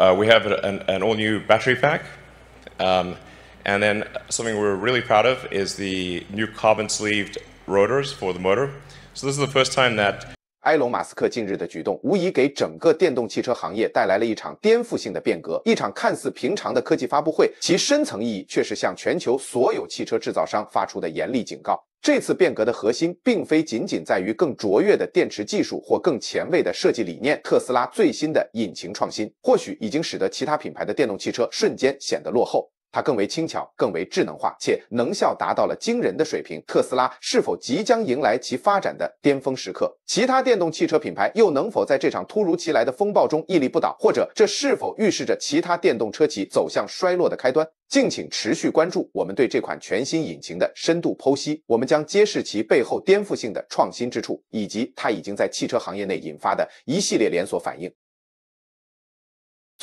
uh, we have an, an all-new battery pack. Um, and then something we're really proud of is the new carbon sleeved rotors for the motor. So this is the first time that 埃隆·马斯克近日的举动，无疑给整个电动汽车行业带来了一场颠覆性的变革。一场看似平常的科技发布会，其深层意义却是向全球所有汽车制造商发出的严厉警告。这次变革的核心，并非仅仅在于更卓越的电池技术或更前卫的设计理念。特斯拉最新的引擎创新，或许已经使得其他品牌的电动汽车瞬间显得落后。它更为轻巧，更为智能化，且能效达到了惊人的水平。特斯拉是否即将迎来其发展的巅峰时刻？其他电动汽车品牌又能否在这场突如其来的风暴中屹立不倒？或者这是否预示着其他电动车企走向衰落的开端？敬请持续关注我们对这款全新引擎的深度剖析，我们将揭示其背后颠覆性的创新之处，以及它已经在汽车行业内引发的一系列连锁反应。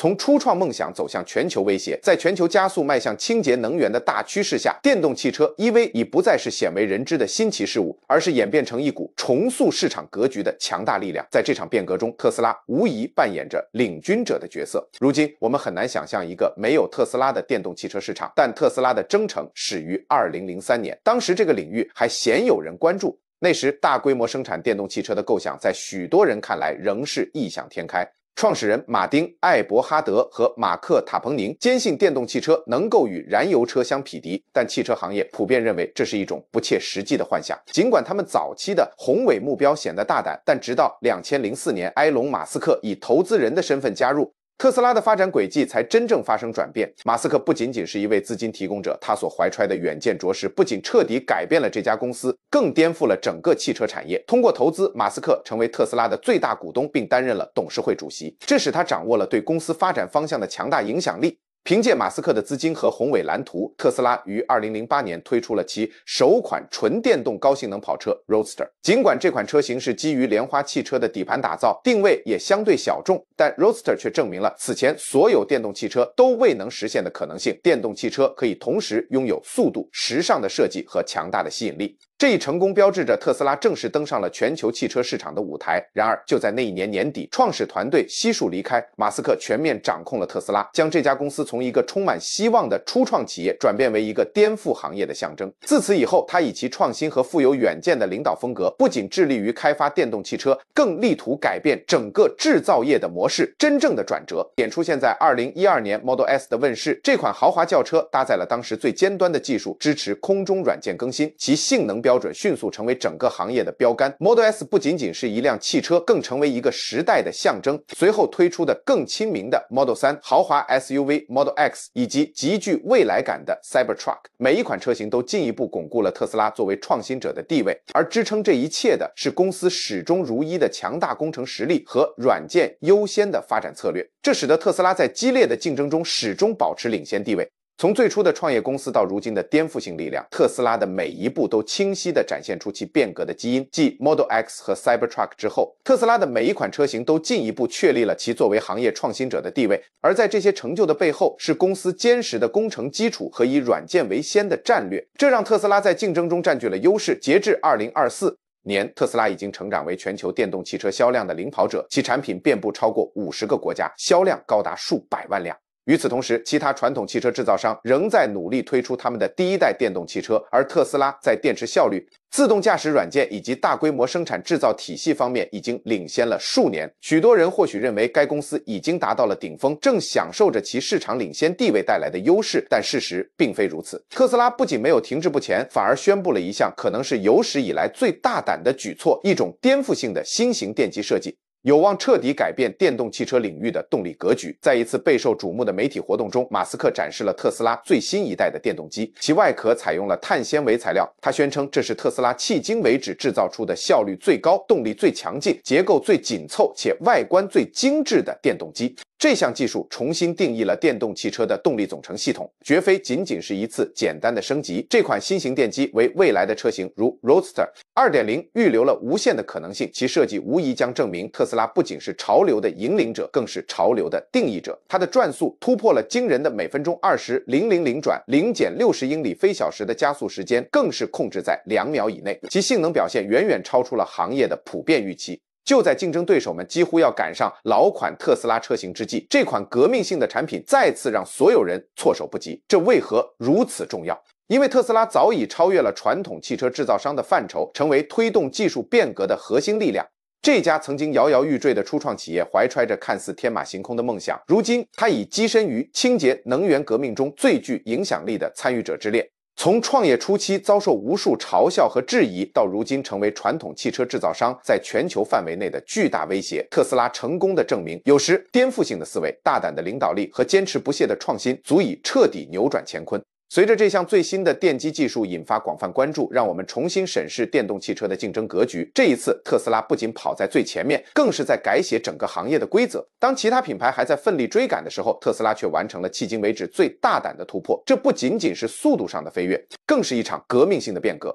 从初创梦想走向全球威胁，在全球加速迈向清洁能源的大趋势下，电动汽车 EV 已不再是鲜为人知的新奇事物，而是演变成一股重塑市场格局的强大力量。在这场变革中，特斯拉无疑扮演着领军者的角色。如今，我们很难想象一个没有特斯拉的电动汽车市场。但特斯拉的征程始于2003年，当时这个领域还鲜有人关注。那时，大规模生产电动汽车的构想在许多人看来仍是异想天开。创始人马丁·艾伯哈德和马克·塔彭宁坚信电动汽车能够与燃油车相匹敌，但汽车行业普遍认为这是一种不切实际的幻想。尽管他们早期的宏伟目标显得大胆，但直到两千零四年，埃隆·马斯克以投资人的身份加入。特斯拉的发展轨迹才真正发生转变。马斯克不仅仅是一位资金提供者，他所怀揣的远见卓识，不仅彻底改变了这家公司，更颠覆了整个汽车产业。通过投资，马斯克成为特斯拉的最大股东，并担任了董事会主席，这使他掌握了对公司发展方向的强大影响力。凭借马斯克的资金和宏伟蓝图，特斯拉于2008年推出了其首款纯电动高性能跑车 Roadster。尽管这款车型是基于莲花汽车的底盘打造，定位也相对小众，但 Roadster 却证明了此前所有电动汽车都未能实现的可能性：电动汽车可以同时拥有速度、时尚的设计和强大的吸引力。这一成功标志着特斯拉正式登上了全球汽车市场的舞台。然而，就在那一年年底，创始团队悉数离开，马斯克全面掌控了特斯拉，将这家公司从一个充满希望的初创企业转变为一个颠覆行业的象征。自此以后，他以其创新和富有远见的领导风格，不仅致力于开发电动汽车，更力图改变整个制造业的模式。真正的转折点出现在2012年 Model S 的问世。这款豪华轿车搭载了当时最尖端的技术，支持空中软件更新，其性能表。标准迅速成为整个行业的标杆。Model S 不仅仅是一辆汽车，更成为一个时代的象征。随后推出的更亲民的 Model 3、豪华 SUV Model X 以及极具未来感的 Cybertruck，每一款车型都进一步巩固了特斯拉作为创新者的地位。而支撑这一切的是公司始终如一的强大工程实力和软件优先的发展策略，这使得特斯拉在激烈的竞争中始终保持领先地位。从最初的创业公司到如今的颠覆性力量，特斯拉的每一步都清晰地展现出其变革的基因。继 Model X 和 Cybertruck 之后，特斯拉的每一款车型都进一步确立了其作为行业创新者的地位。而在这些成就的背后，是公司坚实的工程基础和以软件为先的战略，这让特斯拉在竞争中占据了优势。截至2024年，特斯拉已经成长为全球电动汽车销量的领跑者，其产品遍布超过50个国家，销量高达数百万辆。与此同时，其他传统汽车制造商仍在努力推出他们的第一代电动汽车，而特斯拉在电池效率、自动驾驶软件以及大规模生产制造体系方面已经领先了数年。许多人或许认为该公司已经达到了顶峰，正享受着其市场领先地位带来的优势，但事实并非如此。特斯拉不仅没有停滞不前，反而宣布了一项可能是有史以来最大胆的举措——一种颠覆性的新型电机设计。有望彻底改变电动汽车领域的动力格局。在一次备受瞩目的媒体活动中，马斯克展示了特斯拉最新一代的电动机，其外壳采用了碳纤维材料。他宣称，这是特斯拉迄今为止制造出的效率最高、动力最强劲、结构最紧凑且外观最精致的电动机。这项技术重新定义了电动汽车的动力总成系统，绝非仅仅是一次简单的升级。这款新型电机为未来的车型如 Roadster 二点零预留了无限的可能性。其设计无疑将证明，特斯拉不仅是潮流的引领者，更是潮流的定义者。它的转速突破了惊人的每分钟二十零零零转，零减六十英里每小时的加速时间更是控制在两秒以内，其性能表现远远超出了行业的普遍预期。就在竞争对手们几乎要赶上老款特斯拉车型之际，这款革命性的产品再次让所有人措手不及。这为何如此重要？因为特斯拉早已超越了传统汽车制造商的范畴，成为推动技术变革的核心力量。这家曾经摇摇欲坠的初创企业，怀揣着看似天马行空的梦想，如今它已跻身于清洁能源革命中最具影响力的参与者之列。从创业初期遭受无数嘲笑和质疑，到如今成为传统汽车制造商在全球范围内的巨大威胁，特斯拉成功的证明，有时颠覆性的思维、大胆的领导力和坚持不懈的创新，足以彻底扭转乾坤。随着这项最新的电机技术引发广泛关注，让我们重新审视电动汽车的竞争格局。这一次，特斯拉不仅跑在最前面，更是在改写整个行业的规则。当其他品牌还在奋力追赶的时候，特斯拉却完成了迄今为止最大胆的突破。这不仅仅是速度上的飞跃，更是一场革命性的变革。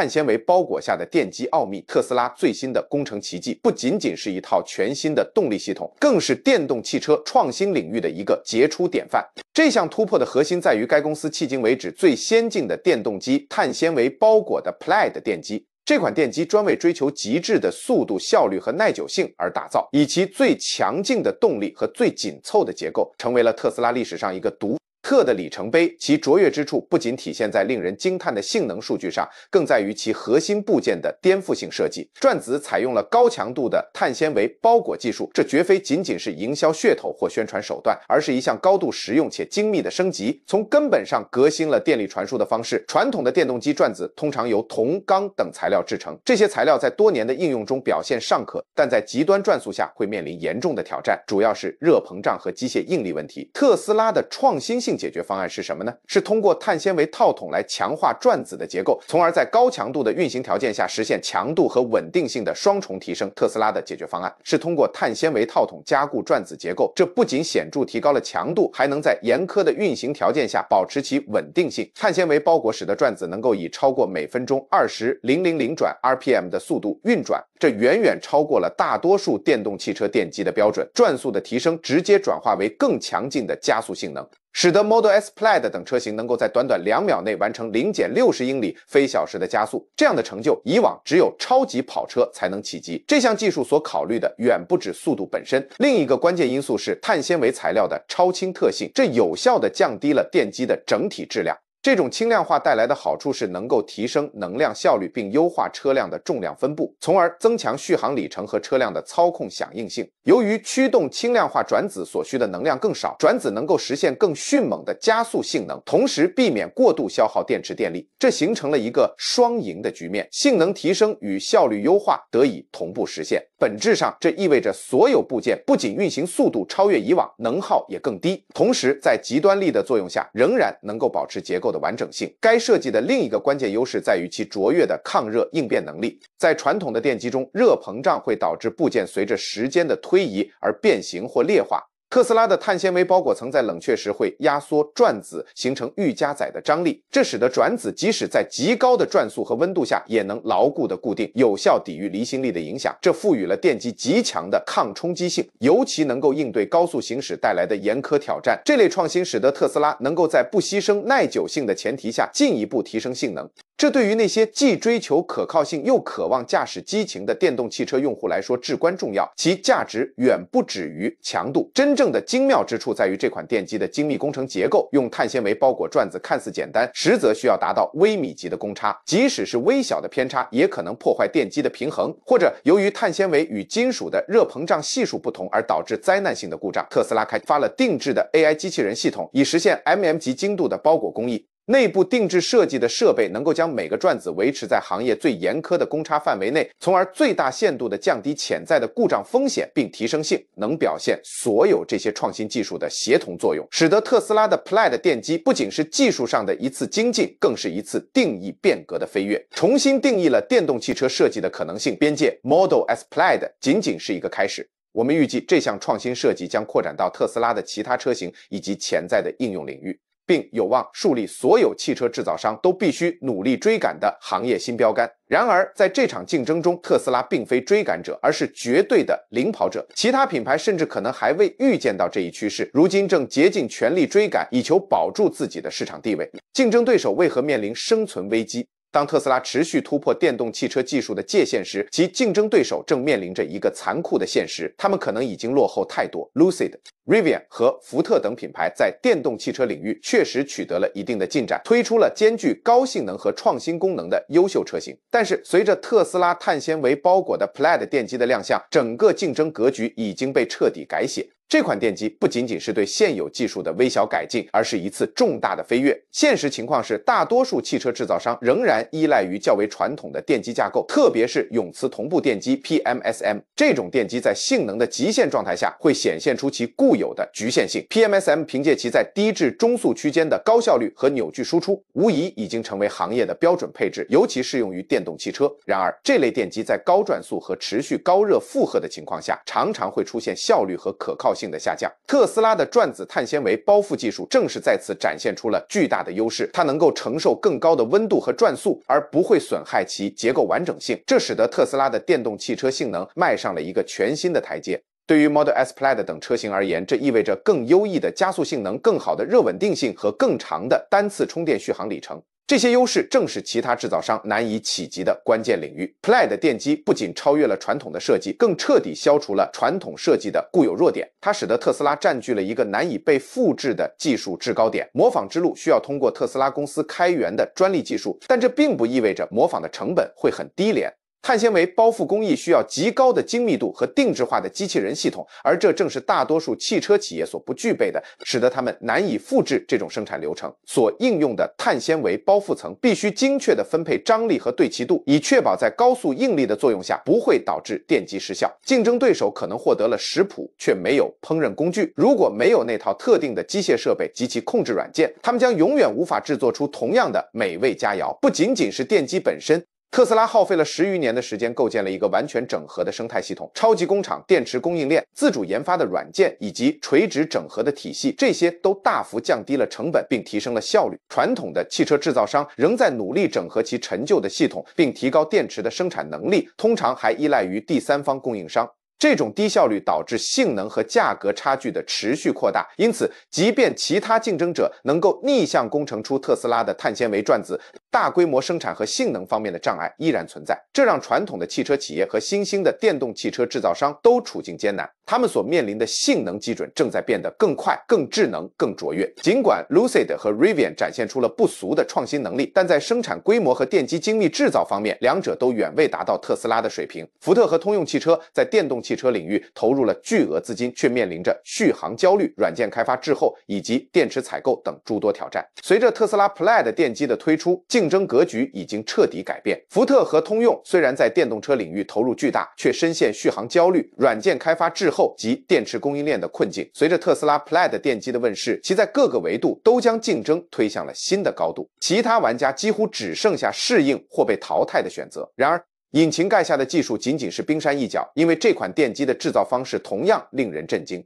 碳纤维包裹下的电机奥秘，特斯拉最新的工程奇迹不仅仅是一套全新的动力系统，更是电动汽车创新领域的一个杰出典范。这项突破的核心在于该公司迄今为止最先进的电动机——碳纤维包裹的 p l a i d 电机。这款电机专为追求极致的速度、效率和耐久性而打造，以其最强劲的动力和最紧凑的结构，成为了特斯拉历史上一个独。特的里程碑，其卓越之处不仅体现在令人惊叹的性能数据上，更在于其核心部件的颠覆性设计。转子采用了高强度的碳纤维包裹技术，这绝非仅仅是营销噱头或宣传手段，而是一项高度实用且精密的升级，从根本上革新了电力传输的方式。传统的电动机转子通常由铜、钢等材料制成，这些材料在多年的应用中表现尚可，但在极端转速下会面临严重的挑战，主要是热膨胀和机械应力问题。特斯拉的创新性。解决方案是什么呢？是通过碳纤维套筒来强化转子的结构，从而在高强度的运行条件下实现强度和稳定性的双重提升。特斯拉的解决方案是通过碳纤维套筒加固转子结构，这不仅显著提高了强度，还能在严苛的运行条件下保持其稳定性。碳纤维包裹使得转子能够以超过每分钟二十零零零转 （RPM） 的速度运转，这远远超过了大多数电动汽车电机的标准。转速的提升直接转化为更强劲的加速性能。使得 Model S Plaid 等车型能够在短短两秒内完成零减六十英里非小时的加速，这样的成就以往只有超级跑车才能企及。这项技术所考虑的远不止速度本身，另一个关键因素是碳纤维材料的超轻特性，这有效地降低了电机的整体质量。这种轻量化带来的好处是能够提升能量效率，并优化车辆的重量分布，从而增强续航里程和车辆的操控响应性。由于驱动轻量化转子所需的能量更少，转子能够实现更迅猛的加速性能，同时避免过度消耗电池电力，这形成了一个双赢的局面，性能提升与效率优化得以同步实现。本质上，这意味着所有部件不仅运行速度超越以往，能耗也更低。同时，在极端力的作用下，仍然能够保持结构的完整性。该设计的另一个关键优势在于其卓越的抗热应变能力。在传统的电机中，热膨胀会导致部件随着时间的推移而变形或裂化。特斯拉的碳纤维包裹层在冷却时会压缩转子，形成预加载的张力，这使得转子即使在极高的转速和温度下也能牢固的固定，有效抵御离心力的影响。这赋予了电机极强的抗冲击性，尤其能够应对高速行驶带来的严苛挑战。这类创新使得特斯拉能够在不牺牲耐久性的前提下进一步提升性能。这对于那些既追求可靠性又渴望驾驶激情的电动汽车用户来说至关重要，其价值远不止于强度。真。正的精妙之处在于这款电机的精密工程结构，用碳纤维包裹转子看似简单，实则需要达到微米级的公差。即使是微小的偏差，也可能破坏电机的平衡，或者由于碳纤维与金属的热膨胀系数不同而导致灾难性的故障。特斯拉开发了定制的 AI 机器人系统，以实现 mm 级精度的包裹工艺。内部定制设计的设备能够将每个转子维持在行业最严苛的公差范围内，从而最大限度地降低潜在的故障风险，并提升性能表现。所有这些创新技术的协同作用，使得特斯拉的 Plaid 电机不仅是技术上的一次精进，更是一次定义变革的飞跃，重新定义了电动汽车设计的可能性边界。Model S Plaid 仅仅是一个开始，我们预计这项创新设计将扩展到特斯拉的其他车型以及潜在的应用领域。并有望树立所有汽车制造商都必须努力追赶的行业新标杆。然而，在这场竞争中，特斯拉并非追赶者，而是绝对的领跑者。其他品牌甚至可能还未预见到这一趋势，如今正竭尽全力追赶，以求保住自己的市场地位。竞争对手为何面临生存危机？当特斯拉持续突破电动汽车技术的界限时，其竞争对手正面临着一个残酷的现实：他们可能已经落后太多。Lucid、Rivian 和福特等品牌在电动汽车领域确实取得了一定的进展，推出了兼具高性能和创新功能的优秀车型。但是，随着特斯拉碳纤维包裹的 Plaid 电机的亮相，整个竞争格局已经被彻底改写。这款电机不仅仅是对现有技术的微小改进，而是一次重大的飞跃。现实情况是，大多数汽车制造商仍然依赖于较为传统的电机架构，特别是永磁同步电机 （PMSM）。这种电机在性能的极限状态下会显现出其固有的局限性。PMSM 凭借其在低至中速区间的高效率和扭矩输出，无疑已经成为行业的标准配置，尤其适用于电动汽车。然而，这类电机在高转速和持续高热负荷的情况下，常常会出现效率和可靠性。性的下降，特斯拉的转子碳纤维包覆技术正是在此展现出了巨大的优势。它能够承受更高的温度和转速，而不会损害其结构完整性。这使得特斯拉的电动汽车性能迈上了一个全新的台阶。对于 Model S Plaid 等车型而言，这意味着更优异的加速性能、更好的热稳定性和更长的单次充电续航里程。这些优势正是其他制造商难以企及的关键领域。Play 的电机不仅超越了传统的设计，更彻底消除了传统设计的固有弱点。它使得特斯拉占据了一个难以被复制的技术制高点。模仿之路需要通过特斯拉公司开源的专利技术，但这并不意味着模仿的成本会很低廉。碳纤维包覆工艺需要极高的精密度和定制化的机器人系统，而这正是大多数汽车企业所不具备的，使得他们难以复制这种生产流程。所应用的碳纤维包覆层必须精确地分配张力和对齐度，以确保在高速应力的作用下不会导致电机失效。竞争对手可能获得了食谱，却没有烹饪工具。如果没有那套特定的机械设备及其控制软件，他们将永远无法制作出同样的美味佳肴。不仅仅是电机本身。特斯拉耗费了十余年的时间，构建了一个完全整合的生态系统，超级工厂、电池供应链、自主研发的软件以及垂直整合的体系，这些都大幅降低了成本，并提升了效率。传统的汽车制造商仍在努力整合其陈旧的系统，并提高电池的生产能力，通常还依赖于第三方供应商。这种低效率导致性能和价格差距的持续扩大，因此，即便其他竞争者能够逆向工程出特斯拉的碳纤维转子，大规模生产和性能方面的障碍依然存在，这让传统的汽车企业和新兴的电动汽车制造商都处境艰难。他们所面临的性能基准正在变得更快、更智能、更卓越。尽管 Lucid 和 Rivian 展现出了不俗的创新能力，但在生产规模和电机精密制造方面，两者都远未达到特斯拉的水平。福特和通用汽车在电动汽车领域投入了巨额资金，却面临着续航焦虑、软件开发滞后以及电池采购等诸多挑战。随着特斯拉 Plaid 电机的推出，竞争格局已经彻底改变。福特和通用虽然在电动车领域投入巨大，却深陷续航焦虑、软件开发滞后及电池供应链的困境。随着特斯拉 Plaid 电机的问世，其在各个维度都将竞争推向了新的高度。其他玩家几乎只剩下适应或被淘汰的选择。然而，引擎盖下的技术仅仅是冰山一角，因为这款电机的制造方式同样令人震惊。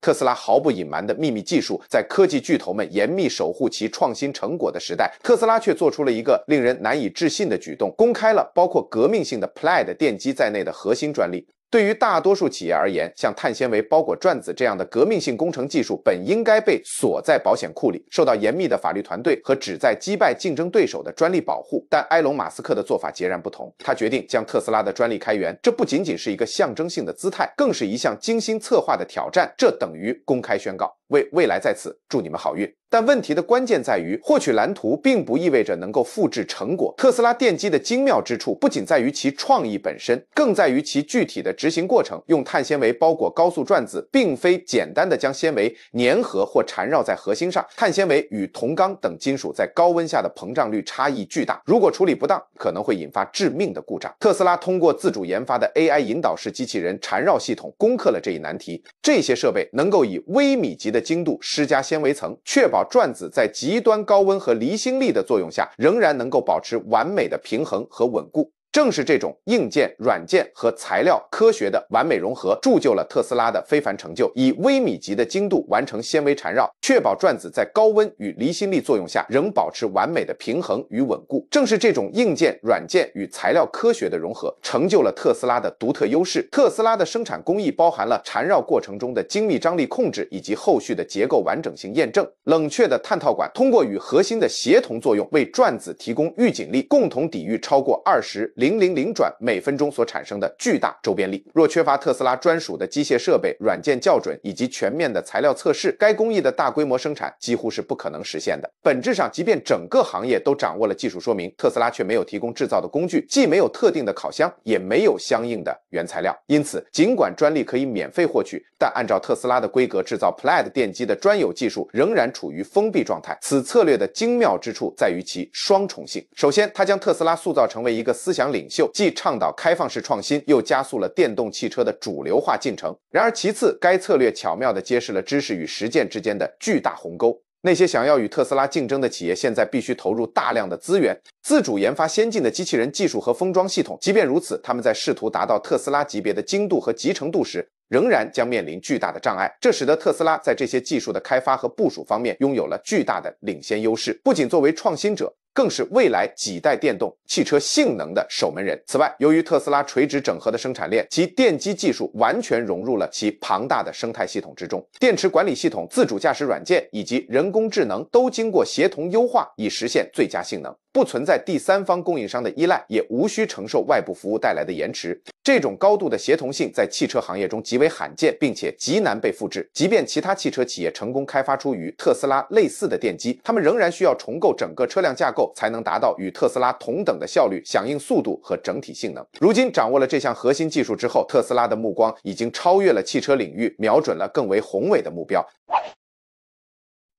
特斯拉毫不隐瞒的秘密技术，在科技巨头们严密守护其创新成果的时代，特斯拉却做出了一个令人难以置信的举动，公开了包括革命性的 p l i d 电机在内的核心专利。对于大多数企业而言，像碳纤维包裹转子这样的革命性工程技术本应该被锁在保险库里，受到严密的法律团队和旨在击败竞争对手的专利保护。但埃隆·马斯克的做法截然不同，他决定将特斯拉的专利开源。这不仅仅是一个象征性的姿态，更是一项精心策划的挑战。这等于公开宣告。为未来在此祝你们好运。但问题的关键在于，获取蓝图并不意味着能够复制成果。特斯拉电机的精妙之处不仅在于其创意本身，更在于其具体的执行过程。用碳纤维包裹高速转子，并非简单的将纤维粘合或缠绕在核心上。碳纤维与铜、钢等金属在高温下的膨胀率差异巨大，如果处理不当，可能会引发致命的故障。特斯拉通过自主研发的 AI 引导式机器人缠绕系统攻克了这一难题。这些设备能够以微米级的精度施加纤维层，确保转子在极端高温和离心力的作用下，仍然能够保持完美的平衡和稳固。正是这种硬件、软件和材料科学的完美融合，铸就了特斯拉的非凡成就。以微米级的精度完成纤维缠绕，确保转子在高温与离心力作用下仍保持完美的平衡与稳固。正是这种硬件、软件与材料科学的融合，成就了特斯拉的独特优势。特斯拉的生产工艺包含了缠绕过程中的精密张力控制，以及后续的结构完整性验证。冷却的碳套管通过与核心的协同作用，为转子提供预紧力，共同抵御超过二十零。零零零转每分钟所产生的巨大周边力。若缺乏特斯拉专属的机械设备、软件校准以及全面的材料测试，该工艺的大规模生产几乎是不可能实现的。本质上，即便整个行业都掌握了技术说明，特斯拉却没有提供制造的工具，既没有特定的烤箱，也没有相应的原材料。因此，尽管专利可以免费获取，但按照特斯拉的规格制造 Plaid 电机的专有技术仍然处于封闭状态。此策略的精妙之处在于其双重性：首先，它将特斯拉塑造成为一个思想。领袖既倡导开放式创新，又加速了电动汽车的主流化进程。然而，其次，该策略巧妙地揭示了知识与实践之间的巨大鸿沟。那些想要与特斯拉竞争的企业，现在必须投入大量的资源，自主研发先进的机器人技术和封装系统。即便如此，他们在试图达到特斯拉级别的精度和集成度时，仍然将面临巨大的障碍。这使得特斯拉在这些技术的开发和部署方面拥有了巨大的领先优势。不仅作为创新者，更是未来几代电动汽车性能的守门人。此外，由于特斯拉垂直整合的生产链，其电机技术完全融入了其庞大的生态系统之中，电池管理系统、自主驾驶软件以及人工智能都经过协同优化，以实现最佳性能。不存在第三方供应商的依赖，也无需承受外部服务带来的延迟。这种高度的协同性在汽车行业中极为罕见，并且极难被复制。即便其他汽车企业成功开发出与特斯拉类似的电机，他们仍然需要重构整个车辆架构，才能达到与特斯拉同等的效率、响应速度和整体性能。如今掌握了这项核心技术之后，特斯拉的目光已经超越了汽车领域，瞄准了更为宏伟的目标。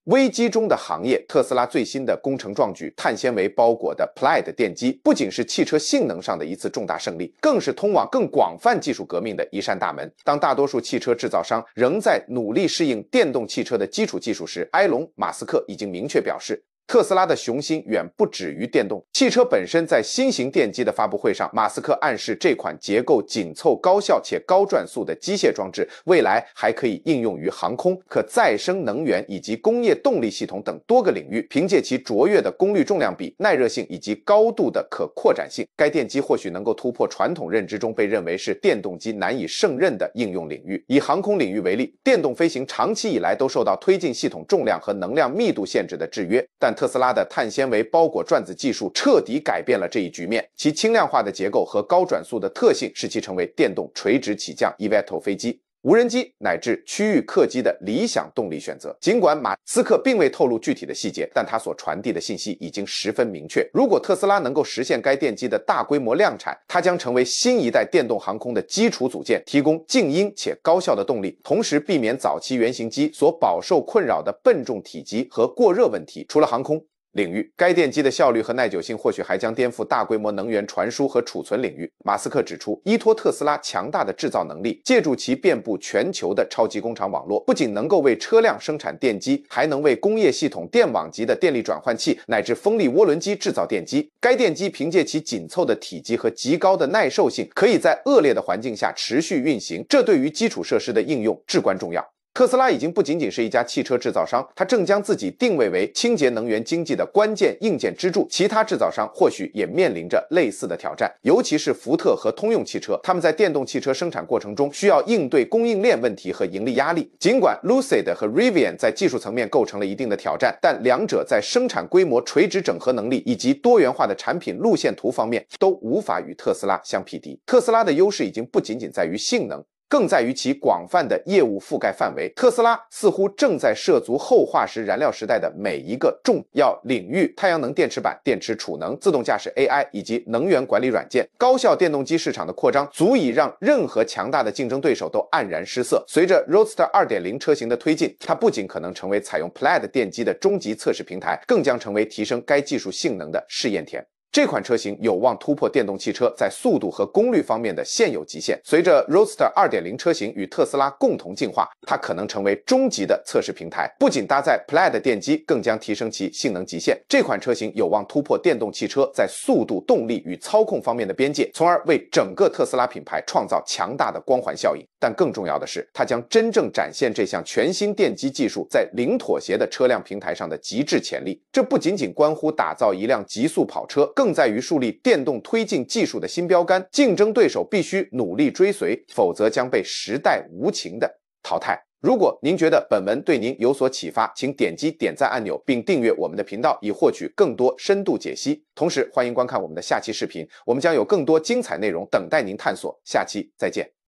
危机中的行业，特斯拉最新的工程壮举——碳纤维包裹的 p l a i d 电机，不仅是汽车性能上的一次重大胜利，更是通往更广泛技术革命的一扇大门。当大多数汽车制造商仍在努力适应电动汽车的基础技术时，埃隆·马斯克已经明确表示。特斯拉的雄心远不止于电动汽车本身。在新型电机的发布会上，马斯克暗示这款结构紧凑、高效且高转速的机械装置，未来还可以应用于航空、可再生能源以及工业动力系统等多个领域。凭借其卓越的功率重量比、耐热性以及高度的可扩展性，该电机或许能够突破传统认知中被认为是电动机难以胜任的应用领域。以航空领域为例，电动飞行长期以来都受到推进系统重量和能量密度限制的制约，但特斯拉的碳纤维包裹转子技术彻底改变了这一局面，其轻量化的结构和高转速的特性，使其成为电动垂直起降 e v t o 飞机。无人机乃至区域客机的理想动力选择。尽管马斯克并未透露具体的细节，但他所传递的信息已经十分明确。如果特斯拉能够实现该电机的大规模量产，它将成为新一代电动航空的基础组件，提供静音且高效的动力，同时避免早期原型机所饱受困扰的笨重体积和过热问题。除了航空，领域，该电机的效率和耐久性或许还将颠覆大规模能源传输和储存领域。马斯克指出，依托特斯拉强大的制造能力，借助其遍布全球的超级工厂网络，不仅能够为车辆生产电机，还能为工业系统、电网级的电力转换器乃至风力涡轮机制造电机。该电机凭借其紧凑的体积和极高的耐受性，可以在恶劣的环境下持续运行，这对于基础设施的应用至关重要。特斯拉已经不仅仅是一家汽车制造商，它正将自己定位为清洁能源经济的关键硬件支柱。其他制造商或许也面临着类似的挑战，尤其是福特和通用汽车，他们在电动汽车生产过程中需要应对供应链问题和盈利压力。尽管 Lucid 和 Rivian 在技术层面构成了一定的挑战，但两者在生产规模、垂直整合能力以及多元化的产品路线图方面都无法与特斯拉相匹敌。特斯拉的优势已经不仅仅在于性能。更在于其广泛的业务覆盖范围。特斯拉似乎正在涉足后化石燃料时代的每一个重要领域：太阳能电池板、电池储能、自动驾驶、AI，以及能源管理软件。高效电动机市场的扩张足以让任何强大的竞争对手都黯然失色。随着 Roadster 2.0车型的推进，它不仅可能成为采用 p l l i t 电机的终极测试平台，更将成为提升该技术性能的试验田。这款车型有望突破电动汽车在速度和功率方面的现有极限。随着 Roadster 2.0车型与特斯拉共同进化，它可能成为终极的测试平台。不仅搭载 Plaid 电机，更将提升其性能极限。这款车型有望突破电动汽车在速度、动力与操控方面的边界，从而为整个特斯拉品牌创造强大的光环效应。但更重要的是，它将真正展现这项全新电机技术在零妥协的车辆平台上的极致潜力。这不仅仅关乎打造一辆极速跑车。更在于树立电动推进技术的新标杆，竞争对手必须努力追随，否则将被时代无情的淘汰。如果您觉得本文对您有所启发，请点击点赞按钮并订阅我们的频道，以获取更多深度解析。同时，欢迎观看我们的下期视频，我们将有更多精彩内容等待您探索。下期再见。